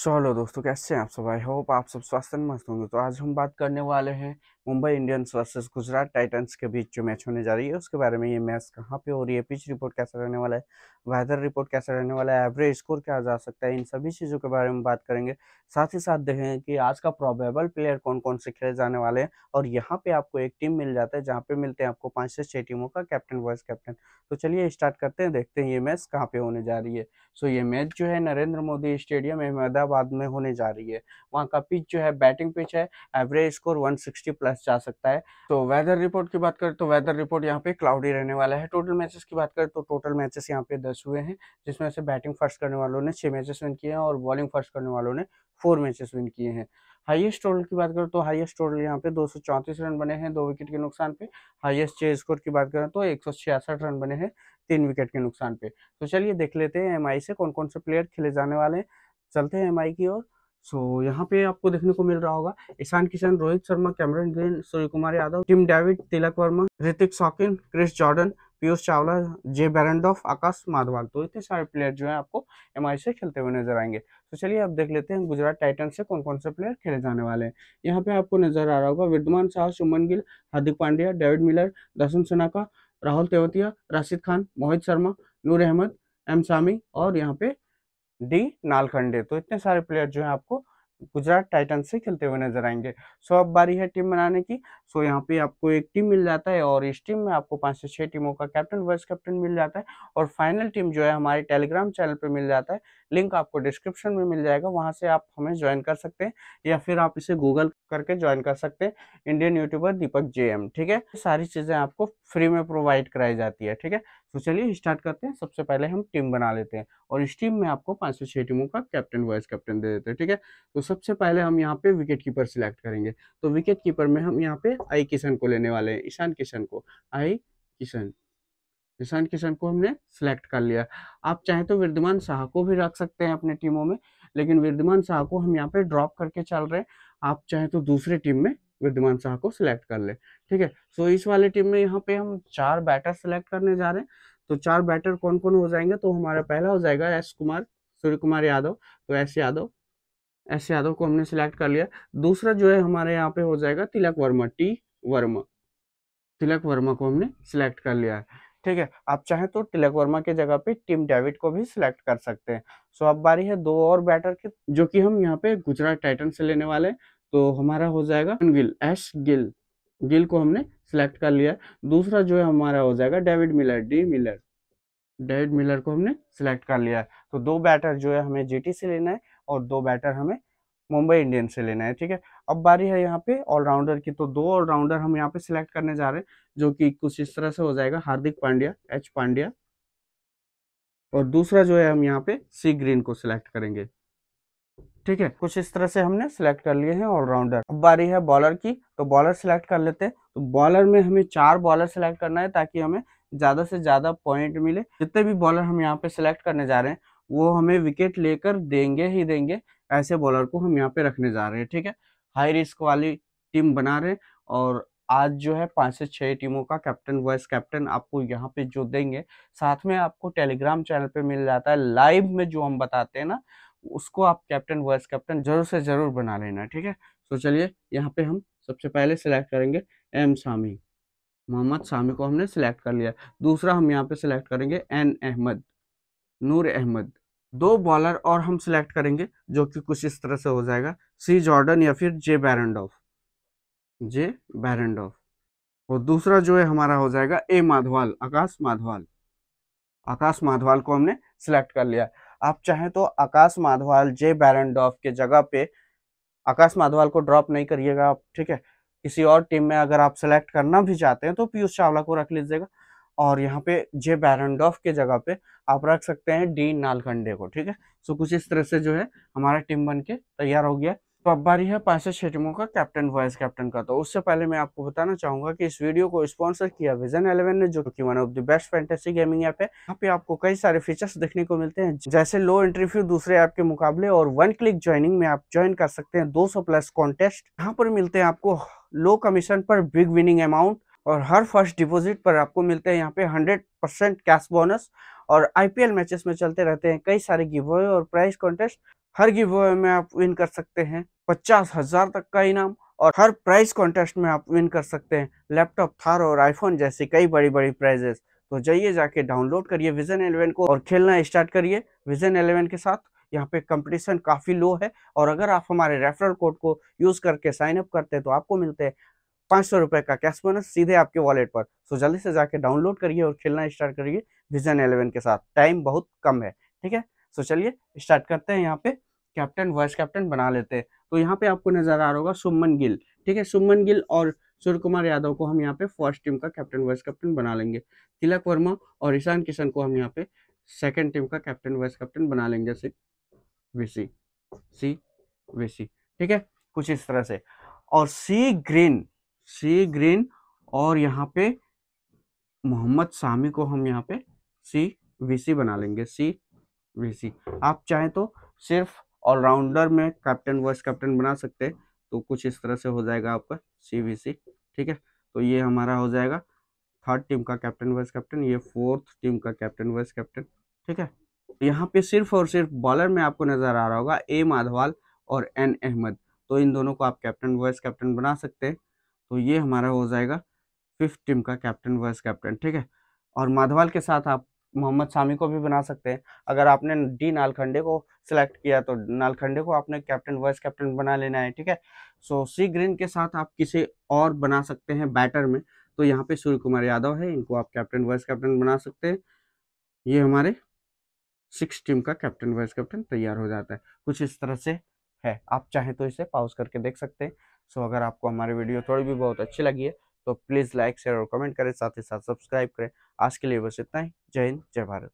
so hello दोस्तों कैसे हैं आप सब आई होप आप सब स्वास्थ्य मस्त होंगे तो आज हम बात करने वाले हैं Mumbai Indians versus Gujarat titans के बीच जो मैच होने जा रही है उसके बारे में ये मैच कहाँ पे हो रही है पिच रिपोर्ट कैसा रहने वाला है वेदर रिपोर्ट कैसा रहने वाला है एवरेज स्कोर क्या जा सकता है इन सभी चीज़ों के बारे में बात करेंगे साथ ही साथ देखेंगे कि आज का प्रोबेबल प्लेयर कौन कौन से खेले जाने वाले हैं और यहाँ पे आपको एक टीम मिल जाता है जहाँ पे मिलते हैं आपको पाँच से छः टीमों का कैप्टन वाइस कैप्टन तो चलिए स्टार्ट करते हैं देखते हैं ये मैच कहाँ पे होने जा रही है सो ये मैच जो है नरेंद्र मोदी स्टेडियम अहमदाबाद में होने जा रही है वहाँ का पिच जो है बैटिंग पिच है एवरेज स्कोर वन प्लस पास जा सकता है तो वेदर रिपोर्ट की बात करें तो वेदर रिपोर्ट यहाँ पे क्लाउडी रहने वाला है टोटल मैचेस की बात करें तो टोटल मैचेस यहाँ पे दस हुए हैं जिसमें से बैटिंग फर्स्ट करने वालों ने छह मैचेस विन किए हैं और बॉलिंग फर्स्ट करने वालों ने फोर मैचेस विन किए हैं हाईएस्ट टोटल की बात करें तो हाईएस्ट टोटल यहाँ पे दो रन बने हैं दो विकेट के नुकसान पे हाईएस्ट चेज स्कोर की बात करें तो एक रन बने हैं तीन विकेट के नुकसान पे तो चलिए देख लेते हैं एम से कौन कौन से प्लेयर खेले जाने वाले चलते हैं एम की ओर सो so, यहाँ पे आपको देखने को मिल रहा होगा Ishan Kishan Rohit Sharma Cameron Green Surya Kumar Yadav Tim David Tilak Varma Hrithik Shokeen Chris Jordan Piyush Chawla J Behrendorff Akash Madhwal तो इतने सारे प्लेयर जो है आपको एम से खेलते हुए नजर आएंगे तो चलिए आप देख लेते हैं गुजरात टाइटन से कौन कौन से प्लेयर खेले जाने वाले हैं यहाँ पे आपको नजर आ रहा होगा Wriddhiman Saha Shubman Gill Hardik Pandya David Miller Darshan Shanaka Rahul Tewatia Rashid Khan Mohit Sharma Noor Ahmad M Shami और यहाँ पे डी नालखंडे तो इतने सारे प्लेयर जो है आपको गुजरात टाइटन से खेलते हुए नजर आएंगे सो अब बारी है टीम बनाने की सो यहाँ पे आपको एक टीम मिल जाता है और इस टीम में आपको पांच से छह टीमों का कैप्टन वाइस कैप्टन मिल जाता है और फाइनल टीम जो है हमारे टेलीग्राम चैनल पे मिल जाता है लिंक आपको डिस्क्रिप्शन में मिल जाएगा वहाँ से आप हमें ज्वाइन कर सकते हैं या फिर आप इसे गूगल करके ज्वाइन कर सकते हैं इंडियन यूट्यूबर दीपक जे ठीक है सारी चीज़ें आपको फ्री में प्रोवाइड कराई जाती है ठीक है तो चलिए स्टार्ट करते हैं सबसे पहले हम टीम बना लेते हैं और इस टीम में आपको पाँच से छः टीमों का कैप्टन वाइस कैप्टन दे देते हैं ठीक है तो सबसे पहले हम यहाँ पे विकेट कीपर सिलेक्ट करेंगे तो विकेट कीपर में हम यहाँ पे आई किशन को लेने वाले हैं ईशान किशन को आई किशन किसान किशन को हमने सिलेक्ट कर लिया आप चाहें तो विद्यमान शाह को भी रख सकते हैं अपने टीमों में लेकिन विद्यमान शाह को हम यहाँ पे ड्रॉप करके चल रहे हैं आप चाहें तो दूसरे टीम में विद्यमान शाह को सिलेक्ट कर ले ठीक है सो इस वाले टीम में यहाँ पे हम चार बैटर सेलेक्ट करने जा रहे हैं तो चार बैटर कौन कौन हो जाएंगे तो हमारा पहला हो जाएगा एस कुमार सूर्य कुमार यादव तो एस यादव एस यादव को हमने सिलेक्ट कर लिया दूसरा जो है हमारे यहाँ पे हो जाएगा तिलक वर्मा टी वर्मा तिलक वर्मा को हमने सिलेक्ट कर लिया है ठीक है आप चाहें तो तिलक वर्मा की जगह पे टीम डेविड को भी सिलेक्ट कर सकते हैं सो अब बारी है दो और बैटर की जो कि हम यहाँ पे गुजरात टाइटन से लेने वाले तो हमारा हो जाएगा गिल एश गिल गिल को हमने सिलेक्ट कर लिया दूसरा जो है हमारा हो जाएगा David Miller D Miller David Miller को हमने सिलेक्ट कर लिया है तो दो बैटर जो है हमें जीटी से लेना है और दो बैटर हमें मुंबई इंडियंस से लेना है ठीक है अब बारी है यहाँ पे ऑलराउंडर की तो दो ऑलराउंडर हम यहाँ पे सिलेक्ट करने जा रहे हैं जो कि कुछ इस तरह से हो जाएगा हार्दिक पांड्या एच पांड्या और दूसरा जो है हम यहाँ पे सी ग्रीन को सिलेक्ट करेंगे ठीक है कुछ इस तरह से हमने सिलेक्ट कर लिए हैं ऑलराउंडर अब बारी है बॉलर की तो बॉलर सिलेक्ट कर लेते हैं तो बॉलर में हमें चार बॉलर सिलेक्ट करना है ताकि हमें ज़्यादा से ज़्यादा पॉइंट मिले जितने भी बॉलर हम यहाँ पे सिलेक्ट करने जा रहे हैं वो हमें विकेट लेकर देंगे ही देंगे ऐसे बॉलर को हम यहाँ पे रखने जा रहे हैं ठीक है हाई रिस्क वाली टीम बना रहे हैं और आज जो है पाँच से छः टीमों का कैप्टन वाइस कैप्टन आपको यहाँ पे जो देंगे साथ में आपको टेलीग्राम चैनल पे मिल जाता है लाइव में जो हम बताते हैं ना उसको आप कैप्टन वाइस कैप्टन जरूर से ज़रूर बना लेना ठीक है तो चलिए यहाँ पे हम सबसे पहले सिलेक्ट करेंगे एम सामी मोहम्मद सामी को हमने सिलेक्ट कर लिया दूसरा हम यहाँ पे सिलेक्ट करेंगे एन अहमद नूर अहमद दो बॉलर और हम सिलेक्ट करेंगे जो कि कुछ इस तरह से हो जाएगा सी जॉर्डन या फिर जे बैरेंडॉफ जे बैरेंडॉफ और दूसरा जो है हमारा हो जाएगा ए माधवाल आकाश माधवाल आकाश माधवाल को हमने सिलेक्ट कर लिया आप चाहें तो आकाश माधवाल जे बैरेंडॉफ के जगह पे आकाश माधवाल को ड्रॉप नहीं करिएगा आप ठीक है किसी और टीम में अगर आप सिलेक्ट करना भी चाहते हैं तो पीयूष चावला को रख लीजिएगा और यहाँ पे जे बैरनडॉफ के जगह पे आप रख सकते हैं डी नालकंडे को ठीक है सो कुछ इस तरह से जो है हमारा टीम बन के तैयार हो गया तो अब बारी है पांच से छह टीमों का कैप्टन वाइस कैप्टन का तो उससे पहले मैं आपको बताना चाहूंगा कि इस वीडियो को स्पॉन्सर किया विजन इलेवन ने जो कि one of the best fantasy gaming app है यहाँ पे आपको कई सारे फीचर्स देखने को मिलते हैं जैसे लो इंटरव्यू दूसरे ऐप के मुकाबले और वन क्लिक ज्वाइनिंग में आप ज्वाइन कर सकते हैं दो प्लस कॉन्टेस्ट यहाँ पर मिलते हैं आपको लो कमीशन पर बिग विनिंग अमाउंट और हर फर्स्ट डिपॉजिट पर आपको मिलते हैं यहाँ पे 100 परसेंट कैश बोनस और आईपीएल मैचेस में चलते रहते हैं कई सारे गिवे और प्राइस कॉन्टेस्ट हर गिवे में आप विन कर सकते हैं पचास हजार तक का इनाम और हर प्राइस कॉन्टेस्ट में आप विन कर सकते हैं लैपटॉप थार और आईफोन जैसी कई बड़ी बड़ी प्राइजेस तो जाइए जाके डाउनलोड करिए विजन एलेवन को और खेलना स्टार्ट करिए विजन एलेवन के साथ यहाँ पे कंपटीशन काफ़ी लो है और अगर आप हमारे रेफरल कोड को यूज़ करके साइन अप करते हैं तो आपको मिलते हैं पाँच सौ रुपये का कैश बोनस सीधे आपके वॉलेट पर सो जल्दी से जाके डाउनलोड करिए और खेलना स्टार्ट करिए विजन एलेवन के साथ टाइम बहुत कम है ठीक है सो चलिए स्टार्ट करते हैं यहाँ पे कैप्टन वाइस कैप्टन बना लेते हैं तो यहाँ पे आपको नजर आ रहा होगा सुमन गिल ठीक है सुमन गिल और सूर्य कुमार यादव को हम यहाँ पे फर्स्ट टीम का कैप्टन वाइस कैप्टन बना लेंगे तिलक वर्मा और ईशान किशन को हम यहाँ पे सेकेंड टीम का कैप्टन वाइस कैप्टन बना लेंगे जैसे वीसी सी वीसी ठीक है कुछ इस तरह से और सी ग्रीन सी ग्रीन और यहाँ पे मोहम्मद सामी को हम यहाँ पे सी वीसी बना लेंगे सी वीसी आप चाहें तो सिर्फ ऑलराउंडर में कैप्टन वाइस कैप्टन बना सकते हैं तो कुछ इस तरह से हो जाएगा आपका सी वी सी ठीक है तो ये हमारा हो जाएगा थर्ड टीम का कैप्टन वाइस कैप्टन ये फोर्थ टीम का कैप्टन वाइस कैप्टन ठीक है यहाँ पे सिर्फ और सिर्फ बॉलर में आपको नज़र आ रहा होगा ए माधवाल और एन अहमद तो इन दोनों को आप कैप्टन वाइस कैप्टन बना सकते हैं तो ये हमारा हो जाएगा फिफ्थ टीम का कैप्टन वाइस कैप्टन ठीक है और माधवाल के साथ आप मोहम्मद शामी को भी बना सकते हैं अगर आपने डी नालखंडे को सिलेक्ट किया तो नालखंडे को आपने कैप्टन वाइस कैप्टन बना लेना है ठीक है सो सी ग्रीन के साथ आप किसी और बना सकते हैं बैटर में तो यहाँ पे सूर्य कुमार यादव है इनको आप कैप्टन वाइस कैप्टन बना सकते हैं ये हमारे सिक्स टीम का कैप्टन वाइस कैप्टन तैयार हो जाता है कुछ इस तरह से है आप चाहें तो इसे पाउस करके देख सकते हैं सो अगर आपको हमारी वीडियो थोड़ी भी बहुत अच्छी लगी है तो प्लीज़ लाइक शेयर और कमेंट करें साथ ही साथ सब्सक्राइब करें आज के लिए बस इतना ही जय हिंद जय भारत